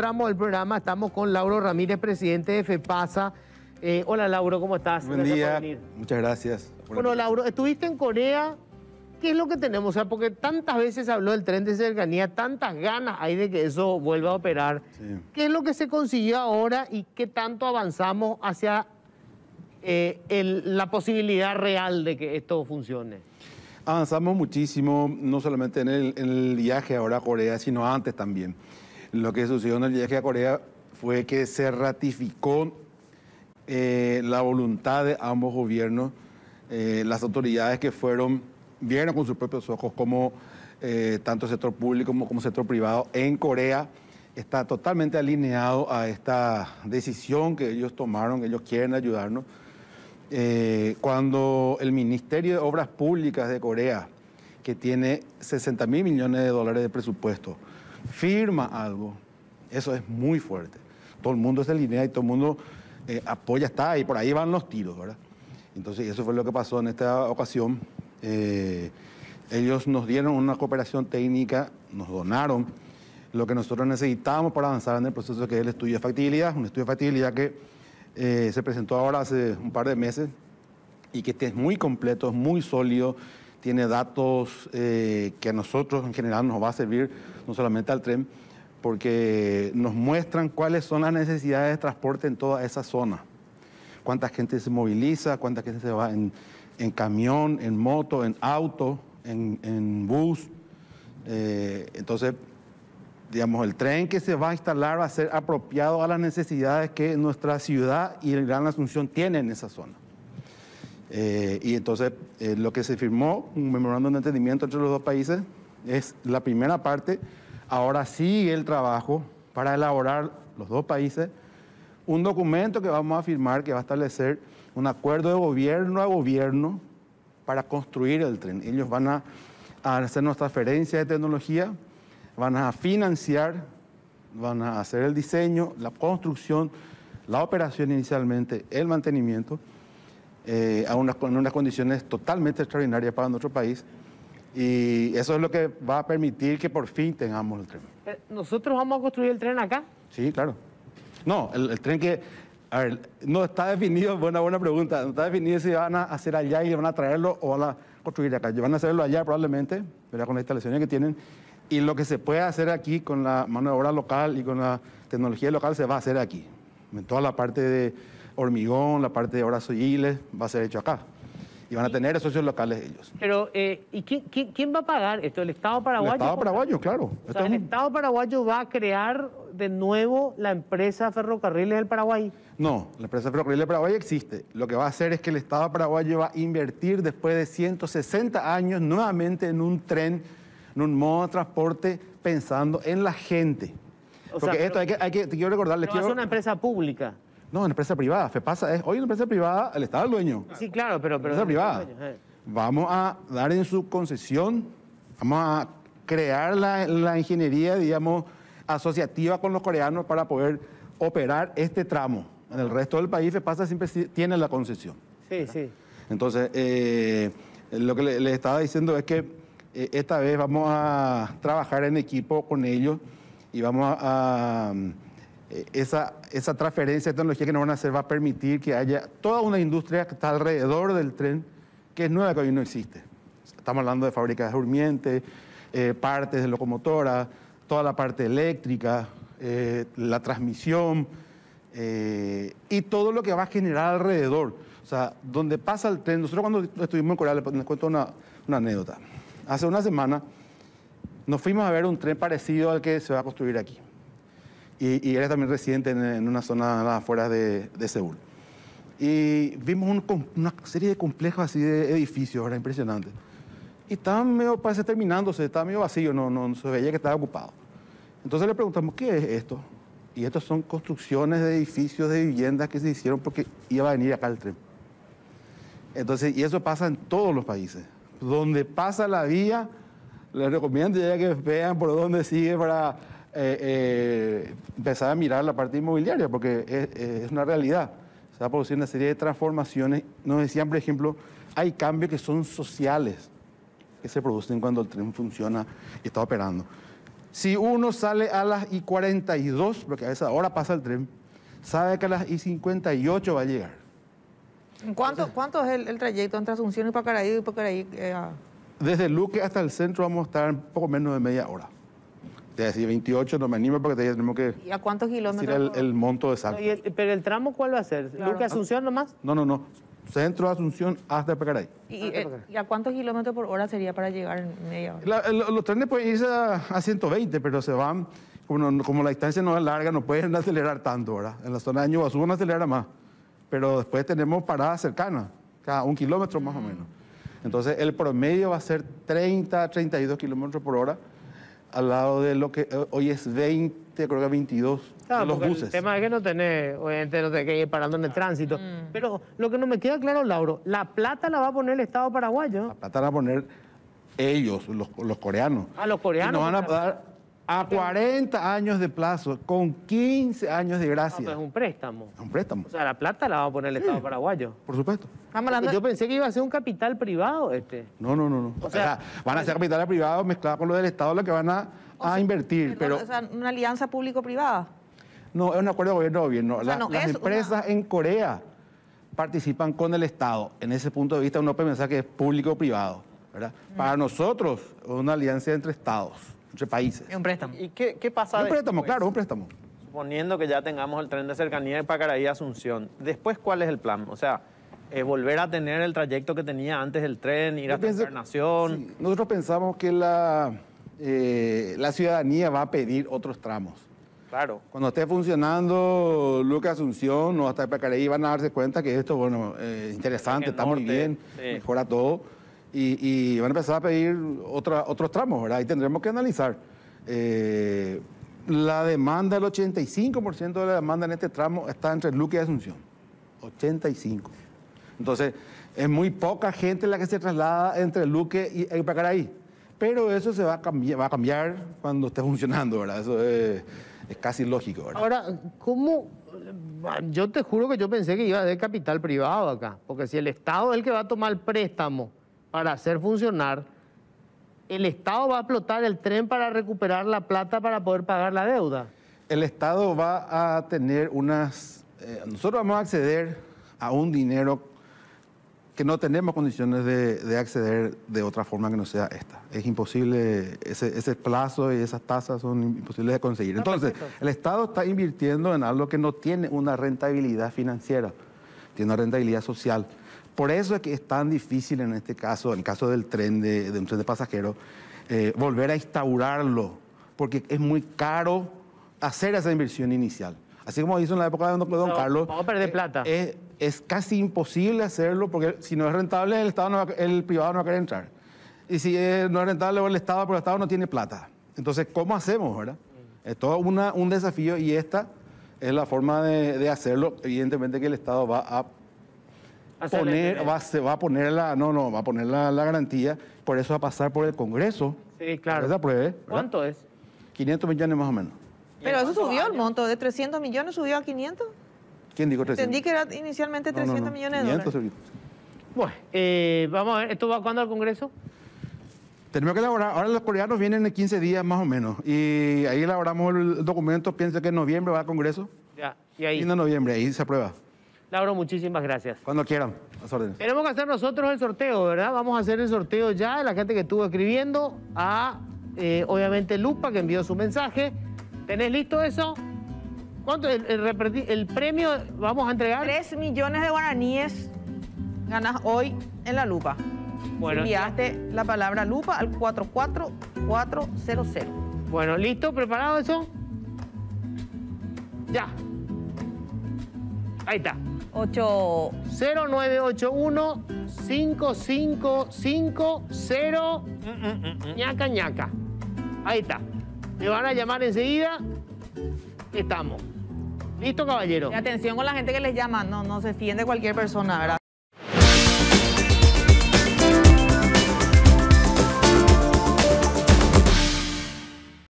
tramo programa estamos con Lauro Ramírez, presidente de FEPASA. Eh, hola Lauro, ¿cómo estás? Buen día, muchas gracias. Bueno, Lauro, estuviste en Corea, ¿qué es lo que tenemos? O sea, porque tantas veces habló del tren de cercanía, tantas ganas hay de que eso vuelva a operar. ¿Qué es lo que se consiguió ahora y qué tanto avanzamos hacia eh, la posibilidad real de que esto funcione? Avanzamos muchísimo, no solamente en el, en el viaje ahora a Corea, sino antes también. Lo que sucedió en el viaje a Corea fue que se ratificó eh, la voluntad de ambos gobiernos, eh, las autoridades que fueron, vieron con sus propios ojos como eh, tanto el sector público como, el sector privado en Corea está totalmente alineado a esta decisión que ellos tomaron, ellos quieren ayudarnos. cuando el Ministerio de Obras Públicas de Corea, que tiene 60 mil millones de dólares de presupuesto, firma algo, eso es muy fuerte. Todo el mundo se alinea y todo el mundo eh, apoya, está ahí, por ahí van los tiros, ¿verdad? Entonces, eso fue lo que pasó en esta ocasión. Eh, ellos nos dieron una cooperación técnica, nos donaron lo que nosotros necesitábamos para avanzar en el proceso que es el estudio de factibilidad, un estudio de factibilidad que eh, se presentó ahora hace un par de meses y que este es muy completo, es muy sólido, tiene datos eh, que a nosotros en general nos va a servir, no solamente al tren, porque nos muestran cuáles son las necesidades de transporte en toda esa zona. Cuánta gente se moviliza, cuánta gente se va en, camión, en moto, en auto, en, bus. Eh, entonces, digamos, el tren que se va a instalar va a ser apropiado a las necesidades que nuestra ciudad y el Gran Asunción tienen en esa zona. Eh, y entonces eh, lo que se firmó, un memorándum de entendimiento entre los dos países, es la primera parte. Ahora sigue el trabajo para elaborar los dos países un documento que vamos a firmar que va a establecer un acuerdo de gobierno a gobierno para construir el tren. Ellos van a, hacer nuestra transferencia de tecnología, van a financiar, van a hacer el diseño, la construcción, la operación inicialmente, el mantenimiento. Eh, a unas, en unas condiciones totalmente extraordinarias para nuestro país. Y eso es lo que va a permitir que por fin tengamos el tren. Eh, ¿Nosotros vamos a construir el tren acá? Sí, claro. No, el, tren que... A ver, no está definido, buena, buena pregunta, no está definido si van a hacer allá y van a traerlo o van a construir acá. Van a hacerlo allá probablemente, pero con las instalaciones que tienen. Y lo que se puede hacer aquí con la mano de obra local y con la tecnología local se va a hacer aquí, en toda la parte de hormigón, la parte de brazos y va a ser hecho acá. Y van a tener socios locales ellos. Pero, eh, ¿y quién, va a pagar esto? ¿El Estado paraguayo? El Estado paraguayo, claro. ¿El Estado paraguayo va a crear de nuevo la empresa Ferrocarriles del Paraguay? No, la empresa Ferrocarriles del Paraguay existe. Lo que va a hacer es que el Estado paraguayo va a invertir después de 160 años nuevamente en un tren, en un modo de transporte pensando en la gente. Porque esto hay que, hay que, quiero recordarles... es una empresa pública. No, una empresa privada. FEPASA es hoy una empresa privada, el Estado es dueño. Sí, claro, pero... pero empresa privada. Eh. Vamos a dar en su concesión, vamos a crear la, ingeniería, digamos, asociativa con los coreanos para poder operar este tramo. En el resto del país FEPASA siempre tiene la concesión. Sí, sí. Entonces, eh, lo que les le estaba diciendo es que eh, esta vez vamos a trabajar en equipo con ellos y vamos a eh, esa, esa transferencia de tecnología que nos van a hacer va a permitir que haya toda una industria que está alrededor del tren, que es nueva, que hoy no existe. Estamos hablando de fábricas durmientes, eh, partes de locomotora toda la parte eléctrica, eh, la transmisión eh, y todo lo que va a generar alrededor. O sea, donde pasa el tren. Nosotros cuando estuvimos en Corea, les cuento una anécdota. Hace una semana nos fuimos a ver un tren parecido al que se va a construir aquí y, era también residente en, una zona afuera de, Seúl. Y vimos una serie de complejos así de edificios, era impresionante. Y estaba medio, parece, terminándose, estaba medio vacío, no, no, se veía que estaba ocupado. Entonces le preguntamos, ¿qué es esto? Y estos son construcciones de edificios, de viviendas que se hicieron porque iba a venir acá el tren. Entonces, y eso pasa en todos los países. Donde pasa la vía, les recomiendo ya que vean por dónde sigue para eh, eh, empezar a mirar la parte inmobiliaria, porque es, una realidad. Se va a producir una serie de transformaciones. Nos decían, por ejemplo, hay cambios que son sociales, que se producen cuando el tren funciona y está operando. Si uno sale a las I-42, porque a esa hora pasa el tren, sabe que a las I-58 va a llegar. ¿Cuánto, ¿cuánto es el, trayecto entre Asunción y Pacaraí? Y Pacaraí eh, Desde Luque hasta el centro vamos a estar en poco menos de media hora te 28, no me animo porque tenemos que... ¿Y a cuántos kilómetros? El, monto exacto. No, ¿Pero el tramo cuál va a ser? Claro. Asunción nomás? No, no, no. Centro de Asunción hasta eh, Pecaray. ¿Y, a cuántos kilómetros por hora sería para llegar en media hora? los trenes pueden irse a, 120, pero se van... Como, la distancia no es larga, no pueden acelerar tanto, ¿verdad? En la zona de Año no acelera más, pero después tenemos paradas cercanas, cada un kilómetro más o mm. menos. Entonces, el promedio va a ser 30, 32 kilómetros por hora, al lado de lo que eh, hoy es 20, creo que 22 los buses. El tema es que no tenés, obviamente no tenés que ir parando en el ah. tránsito. Mm. Pero lo que no me queda claro, Lauro, ¿la plata la va a poner el Estado paraguayo? La plata la va a poner ellos, los, coreanos. a ah, los coreanos. Y van a a 40 años de plazo, con 15 años de gracia. es un préstamo. Es un préstamo. O sea, la plata la va a poner el Estado paraguayo. Por supuesto. Yo pensé que iba a ser un capital privado este. No, no, no. no. O, sea, van a ser capital privado mezclado con lo del Estado, lo que van a, invertir. Pero, una alianza público-privada. No, es un acuerdo de gobierno-gobierno. las empresas en Corea participan con el Estado. En ese punto de vista uno puede pensar que es público-privado. Para mm. nosotros es una alianza entre Estados entre países. un préstamo. ¿Y qué, qué pasa Un préstamo, claro, un préstamo. Suponiendo que ya tengamos el tren de cercanía de Pacaraí Asunción, después, ¿cuál es el plan? O sea, eh, volver a tener el trayecto que tenía antes el tren, ir a la nación nosotros pensamos que la, eh, la ciudadanía va a pedir otros tramos. Claro. Cuando esté funcionando Lucas Asunción o hasta Pacaraí van a darse cuenta que esto, bueno, es eh, interesante, está muy bien, mejora todo y, van a empezar a pedir otra, otros tramos, ¿verdad? Ahí tendremos que analizar. Eh, la demanda, el 85% de la demanda en este tramo está entre Luque y Asunción. 85. Entonces, es muy poca gente la que se traslada entre Luque y, y Pacaraí. Pero eso se va a, cambiar, va a cambiar cuando esté funcionando, ¿verdad? Eso es, casi lógico, Ahora, ¿cómo? Yo te juro que yo pensé que iba a ser capital privado acá, porque si el Estado es el que va a tomar el préstamo para hacer funcionar, el Estado va a explotar el tren para recuperar la plata para poder pagar la deuda. El Estado va a tener unas... Eh, nosotros vamos a acceder a un dinero que no tenemos condiciones de, acceder de otra forma que no sea esta. Es imposible, ese plazo y esas tasas son imposibles de conseguir. Entonces, el Estado está invirtiendo en algo que no tiene una rentabilidad financiera, tiene una rentabilidad social. Por eso es que es tan difícil en este caso, en el caso del tren de, un tren de pasajeros, eh, volver a instaurarlo, porque es muy caro hacer esa inversión inicial. Así como hizo en la época de Don, Carlos. perder eh, plata. Es, casi imposible hacerlo, porque si no es rentable, el, Estado el privado no va a querer entrar. Y si eh, no es rentable, el Estado, porque el Estado no tiene plata. Entonces, ¿cómo hacemos, verdad? Es todo un desafío y esta es la forma de, hacerlo. Evidentemente que el Estado va a va, a poner la, no, no, va a poner la, garantía, por eso va a pasar por el Congreso. Sí, claro. ¿Cuánto es? 500 millones más o menos. Pero eso subió el monto, de 300 millones subió a 500. ¿Quién dijo 300? Entendí que era inicialmente 300 millones de dólares. Bueno, eh, vamos a ver, ¿esto va cuándo al Congreso? Tenemos que elaborar, ahora los coreanos vienen en 15 días más o menos, y ahí elaboramos el documento, piensa que en noviembre va al Congreso. Ya, y ahí. noviembre, ahí se aprueba. Lauro, muchísimas gracias. Cuando quieran, las orden. Tenemos que hacer nosotros el sorteo, ¿verdad? Vamos a hacer el sorteo ya de la gente que estuvo escribiendo, a eh, obviamente Lupa que envió su mensaje. ¿Tenés listo eso? ¿Cuánto? El, el, premio vamos a entregar. 3 millones de guaraníes ganas hoy en la lupa. Bueno, Enviaste la palabra lupa al 44400. Bueno, ¿listo? ¿Preparado eso? Ya. Ahí está. 8... 0981 5550 ñaca ñaca. Ahí está. Me van a llamar enseguida. Estamos. ¿Listo, caballero? Y atención con la gente que les llama. No, no se fiende cualquier persona, ¿verdad?